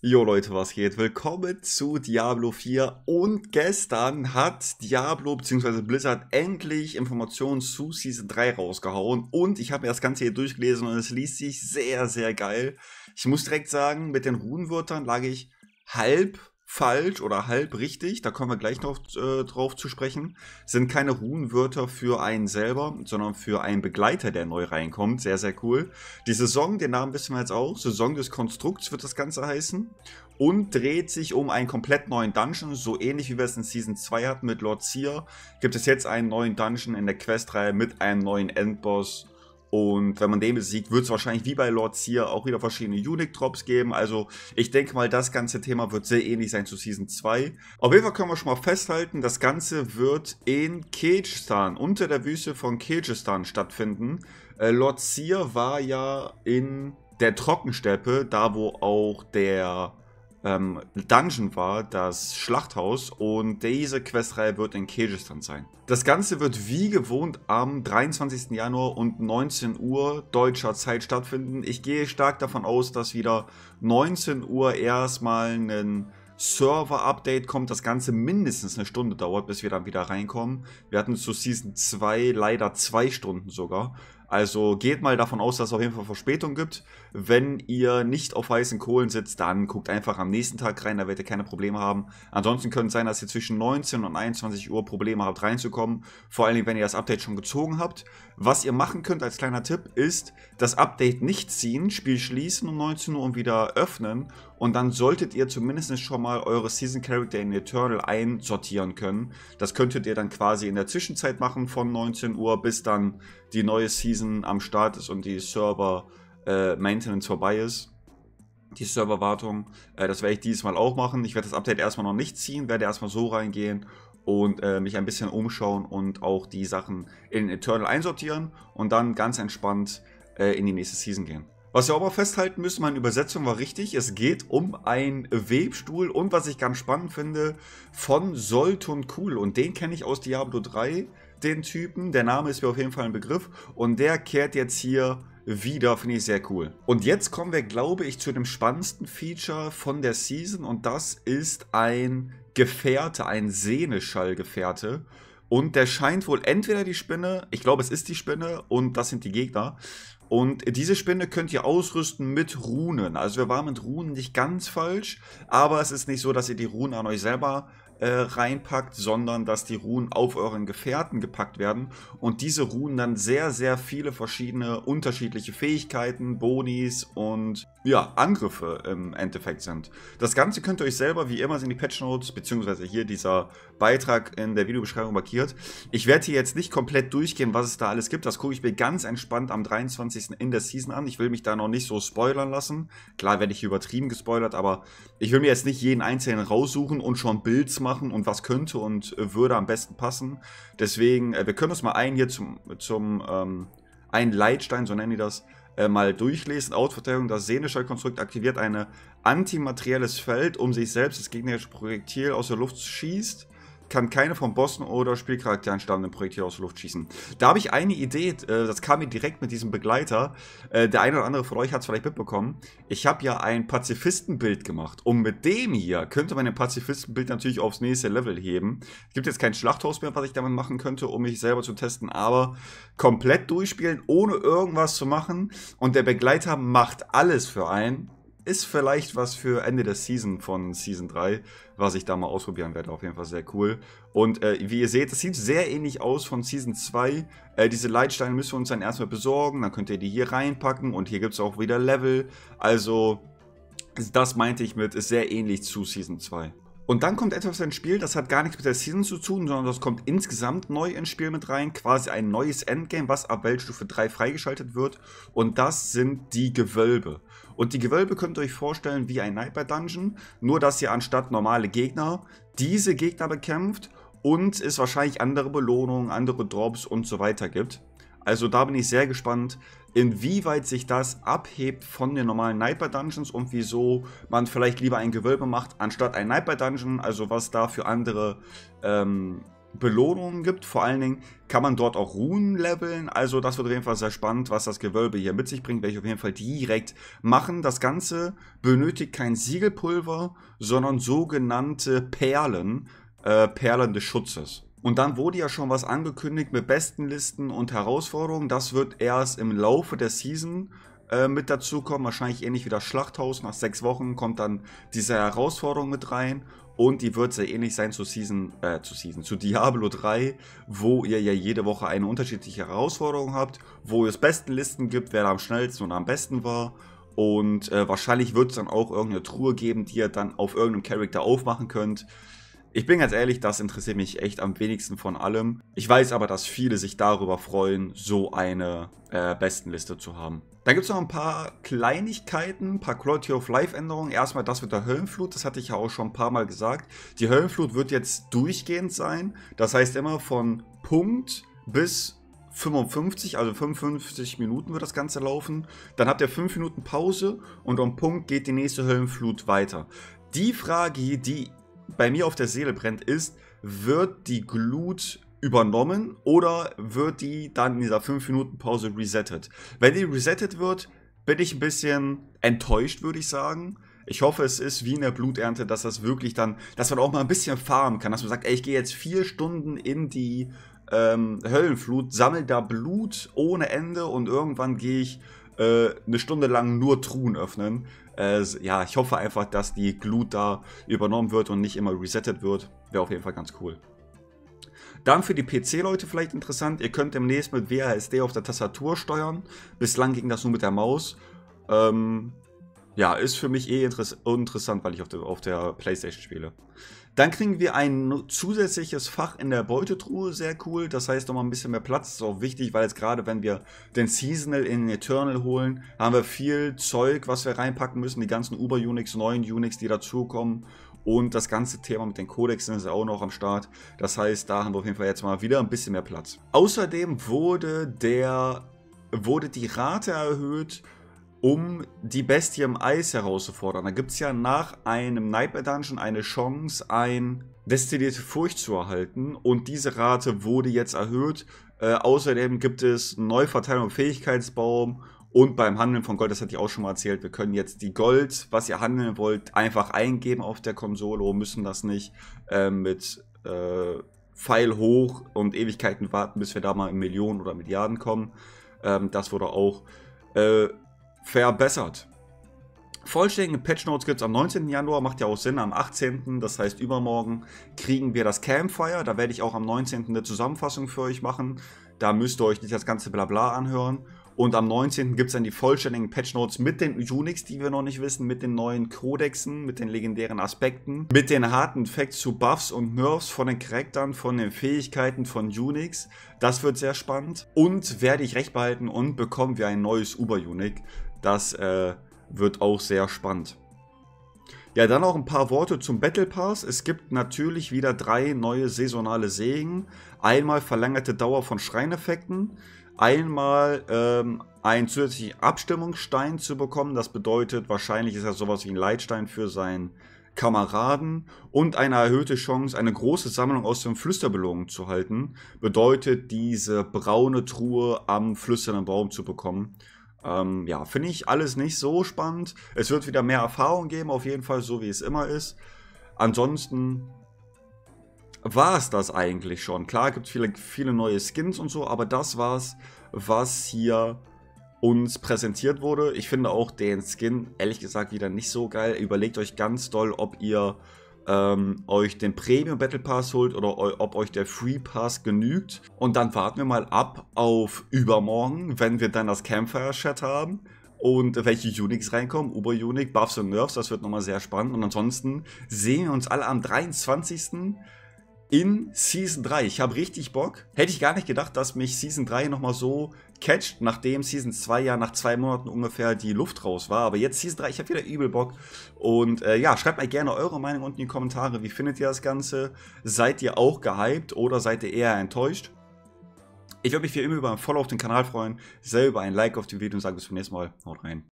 Jo Leute, was geht? Willkommen zu Diablo 4 und gestern hat Diablo bzw. Blizzard endlich Informationen zu Season 3 rausgehauen und ich habe mir das Ganze hier durchgelesen und es liest sich sehr, sehr geil. Ich muss direkt sagen, mit den Runenwörtern lag ich halb falsch oder halb richtig, da kommen wir gleich noch äh, drauf zu sprechen, sind keine Runenwörter für einen selber, sondern für einen Begleiter, der neu reinkommt. Sehr, sehr cool. Die Saison, den Namen wissen wir jetzt auch, Saison des Konstrukts wird das Ganze heißen. Und dreht sich um einen komplett neuen Dungeon, so ähnlich wie wir es in Season 2 hatten mit Lord Seer, gibt es jetzt einen neuen Dungeon in der Questreihe mit einem neuen Endboss und wenn man den besiegt, wird es wahrscheinlich wie bei Lord Seer auch wieder verschiedene Unique-Drops geben. Also ich denke mal, das ganze Thema wird sehr ähnlich sein zu Season 2. Auf jeden Fall können wir schon mal festhalten, das Ganze wird in Kejestan, unter der Wüste von Kejestan stattfinden. Äh, Lord Seer war ja in der Trockensteppe, da wo auch der ähm, Dungeon war, das Schlachthaus und diese Questreihe wird in Kirgistan sein. Das Ganze wird wie gewohnt am 23. Januar und 19 Uhr deutscher Zeit stattfinden. Ich gehe stark davon aus, dass wieder 19 Uhr erstmal ein Server-Update kommt, das Ganze mindestens eine Stunde dauert, bis wir dann wieder reinkommen. Wir hatten zu Season 2 leider zwei Stunden sogar. Also geht mal davon aus, dass es auf jeden Fall Verspätung gibt. Wenn ihr nicht auf heißen Kohlen sitzt, dann guckt einfach am nächsten Tag rein, da werdet ihr keine Probleme haben. Ansonsten könnte es sein, dass ihr zwischen 19 und 21 Uhr Probleme habt reinzukommen. Vor allen Dingen, wenn ihr das Update schon gezogen habt. Was ihr machen könnt als kleiner Tipp ist, das Update nicht ziehen, Spiel schließen um 19 Uhr und wieder öffnen und dann solltet ihr zumindest schon mal eure Season Character in Eternal einsortieren können. Das könntet ihr dann quasi in der Zwischenzeit machen von 19 Uhr, bis dann die neue Season am Start ist und die Server äh, Maintenance vorbei ist. Die Serverwartung, äh, das werde ich dieses Mal auch machen. Ich werde das Update erstmal noch nicht ziehen, werde erstmal so reingehen und äh, mich ein bisschen umschauen und auch die Sachen in Eternal einsortieren und dann ganz entspannt äh, in die nächste Season gehen. Was wir aber festhalten müssen, meine Übersetzung war richtig. Es geht um einen Webstuhl und was ich ganz spannend finde, von Soltun Cool. Und den kenne ich aus Diablo 3, den Typen. Der Name ist mir auf jeden Fall ein Begriff. Und der kehrt jetzt hier wieder, finde ich sehr cool. Und jetzt kommen wir, glaube ich, zu dem spannendsten Feature von der Season und das ist ein Gefährte, ein Sehneschallgefährte. Und der scheint wohl entweder die Spinne, ich glaube es ist die Spinne und das sind die Gegner, und diese Spinne könnt ihr ausrüsten mit Runen. Also wir waren mit Runen nicht ganz falsch, aber es ist nicht so, dass ihr die Runen an euch selber äh, reinpackt, sondern dass die Runen auf euren Gefährten gepackt werden und diese Runen dann sehr, sehr viele verschiedene unterschiedliche Fähigkeiten, Bonis und ja, Angriffe im Endeffekt sind. Das Ganze könnt ihr euch selber, wie immer, in die Patch Notes, beziehungsweise hier dieser Beitrag in der Videobeschreibung markiert. Ich werde hier jetzt nicht komplett durchgehen, was es da alles gibt. Das gucke ich mir ganz entspannt am 23. in der Season an. Ich will mich da noch nicht so spoilern lassen. Klar werde ich übertrieben gespoilert, aber ich will mir jetzt nicht jeden einzelnen raussuchen und schon Builds machen und was könnte und würde am besten passen. Deswegen, äh, wir können uns mal ein hier zum, zum ähm, einen Leitstein, so nennen die das, äh, mal durchlesen. Outverteidigung, das sehnische aktiviert ein antimaterielles Feld, um sich selbst das gegnerische Projektil aus der Luft schießt kann keine von Bossen oder Spielcharakteren stammenden Projektile aus der Luft schießen. Da habe ich eine Idee, äh, das kam mir direkt mit diesem Begleiter. Äh, der eine oder andere von euch hat es vielleicht mitbekommen. Ich habe ja ein Pazifistenbild gemacht. Und mit dem hier könnte man ein Pazifistenbild natürlich aufs nächste Level heben. Es gibt jetzt kein Schlachthaus mehr, was ich damit machen könnte, um mich selber zu testen. Aber komplett durchspielen, ohne irgendwas zu machen. Und der Begleiter macht alles für einen ist vielleicht was für Ende der Season von Season 3, was ich da mal ausprobieren werde. Auf jeden Fall sehr cool. Und äh, wie ihr seht, es sieht sehr ähnlich aus von Season 2. Äh, diese Leitsteine müssen wir uns dann erstmal besorgen. Dann könnt ihr die hier reinpacken. Und hier gibt es auch wieder Level. Also, das meinte ich mit, ist sehr ähnlich zu Season 2. Und dann kommt etwas ins Spiel, das hat gar nichts mit der Season zu tun, sondern das kommt insgesamt neu ins Spiel mit rein. Quasi ein neues Endgame, was ab Weltstufe 3 freigeschaltet wird. Und das sind die Gewölbe. Und die Gewölbe könnt ihr euch vorstellen wie ein Sniper Dungeon, nur dass ihr anstatt normale Gegner diese Gegner bekämpft und es wahrscheinlich andere Belohnungen, andere Drops und so weiter gibt. Also da bin ich sehr gespannt, inwieweit sich das abhebt von den normalen Nightbite Dungeons und wieso man vielleicht lieber ein Gewölbe macht, anstatt ein Nightbite Dungeon, also was da für andere ähm, Belohnungen gibt. Vor allen Dingen kann man dort auch Runen leveln. Also das wird auf jeden Fall sehr spannend, was das Gewölbe hier mit sich bringt. Werde ich auf jeden Fall direkt machen. Das Ganze benötigt kein Siegelpulver, sondern sogenannte Perlen, äh, Perlen des Schutzes. Und dann wurde ja schon was angekündigt mit Bestenlisten und Herausforderungen. Das wird erst im Laufe der Season äh, mit dazukommen. Wahrscheinlich ähnlich wie das Schlachthaus. Nach sechs Wochen kommt dann diese Herausforderung mit rein. Und die wird sehr ähnlich sein zu Season, äh, zu Season, zu Diablo 3, wo ihr ja jede Woche eine unterschiedliche Herausforderung habt, wo es Bestenlisten gibt, wer da am schnellsten und am besten war. Und äh, wahrscheinlich wird es dann auch irgendeine Truhe geben, die ihr dann auf irgendeinem Charakter aufmachen könnt. Ich bin ganz ehrlich, das interessiert mich echt am wenigsten von allem. Ich weiß aber, dass viele sich darüber freuen, so eine äh, Bestenliste zu haben. Dann gibt es noch ein paar Kleinigkeiten, ein paar Quality of Life Änderungen. Erstmal das mit der Höllenflut, das hatte ich ja auch schon ein paar Mal gesagt. Die Höllenflut wird jetzt durchgehend sein. Das heißt immer von Punkt bis 55, also 55 Minuten wird das Ganze laufen. Dann habt ihr 5 Minuten Pause und um Punkt geht die nächste Höllenflut weiter. Die Frage, die bei mir auf der Seele brennt, ist, wird die Glut übernommen oder wird die dann in dieser 5-Minuten-Pause resettet? Wenn die resettet wird, bin ich ein bisschen enttäuscht, würde ich sagen. Ich hoffe, es ist wie in der Bluternte, dass das wirklich dann, dass man auch mal ein bisschen farmen kann, dass man sagt, ey, ich gehe jetzt vier Stunden in die ähm, Höllenflut, sammle da Blut ohne Ende und irgendwann gehe ich äh, eine Stunde lang nur Truhen öffnen. Äh, ja, ich hoffe einfach, dass die Glut da übernommen wird und nicht immer resettet wird. Wäre auf jeden Fall ganz cool. Dann für die PC-Leute vielleicht interessant, ihr könnt demnächst mit WASD auf der Tastatur steuern. Bislang ging das nur mit der Maus. Ähm, ja, ist für mich eh interess interessant, weil ich auf der, auf der Playstation spiele. Dann kriegen wir ein zusätzliches Fach in der Beutetruhe, sehr cool. Das heißt nochmal ein bisschen mehr Platz, ist auch wichtig, weil jetzt gerade wenn wir den Seasonal in Eternal holen, haben wir viel Zeug, was wir reinpacken müssen. Die ganzen Uber-Unix, neuen Unix, die dazukommen. Und das ganze Thema mit den Codexen ist auch noch am Start. Das heißt, da haben wir auf jeden Fall jetzt mal wieder ein bisschen mehr Platz. Außerdem wurde der wurde die Rate erhöht um die Bestie im Eis herauszufordern. Da gibt es ja nach einem Nightmare Dungeon eine Chance, ein destillierte Furcht zu erhalten und diese Rate wurde jetzt erhöht. Äh, außerdem gibt es Neuverteilung im Fähigkeitsbaum und beim Handeln von Gold, das hatte ich auch schon mal erzählt, wir können jetzt die Gold, was ihr handeln wollt, einfach eingeben auf der Konsole und müssen das nicht äh, mit äh, Pfeil hoch und Ewigkeiten warten, bis wir da mal in Millionen oder Milliarden kommen. Ähm, das wurde auch äh, verbessert. Vollständige Patch Notes gibt es am 19. Januar, macht ja auch Sinn. Am 18., das heißt übermorgen, kriegen wir das Campfire. Da werde ich auch am 19. eine Zusammenfassung für euch machen. Da müsst ihr euch nicht das ganze Blabla anhören. Und am 19. gibt es dann die vollständigen Patch Notes mit den Unix, die wir noch nicht wissen, mit den neuen Codexen, mit den legendären Aspekten, mit den harten Facts zu Buffs und Nerfs von den Charaktern, von den Fähigkeiten von Unix. Das wird sehr spannend. Und werde ich recht behalten und bekommen wir ein neues uber unix das äh, wird auch sehr spannend. Ja, dann noch ein paar Worte zum Battle Pass. Es gibt natürlich wieder drei neue saisonale Segen. Einmal verlängerte Dauer von Schreineffekten. Einmal ähm, einen zusätzlichen Abstimmungsstein zu bekommen. Das bedeutet, wahrscheinlich ist er sowas wie ein Leitstein für seinen Kameraden und eine erhöhte Chance, eine große Sammlung aus den Flüsterbelohnungen zu halten, bedeutet diese braune Truhe am flüsternden Baum zu bekommen. Ähm, ja, finde ich alles nicht so spannend. Es wird wieder mehr Erfahrung geben, auf jeden Fall, so wie es immer ist. Ansonsten war es das eigentlich schon. Klar gibt es viele, viele neue Skins und so, aber das war es, was hier uns präsentiert wurde. Ich finde auch den Skin, ehrlich gesagt, wieder nicht so geil. Überlegt euch ganz doll, ob ihr ähm, euch den Premium Battle Pass holt oder eu ob euch der Free Pass genügt. Und dann warten wir mal ab auf übermorgen, wenn wir dann das Campfire Chat haben und welche Unix reinkommen, Uber Unix, Buffs und Nerfs, das wird nochmal sehr spannend. Und ansonsten sehen wir uns alle am 23 in Season 3. Ich habe richtig Bock. Hätte ich gar nicht gedacht, dass mich Season 3 nochmal so catcht, nachdem Season 2 ja nach zwei Monaten ungefähr die Luft raus war. Aber jetzt Season 3, ich habe wieder übel Bock. Und äh, ja, schreibt mal gerne eure Meinung unten in die Kommentare. Wie findet ihr das Ganze? Seid ihr auch gehypt oder seid ihr eher enttäuscht? Ich würde mich wie immer über ein Follow auf den Kanal freuen, selber ein Like auf dem Video und sage bis zum nächsten Mal. Haut rein.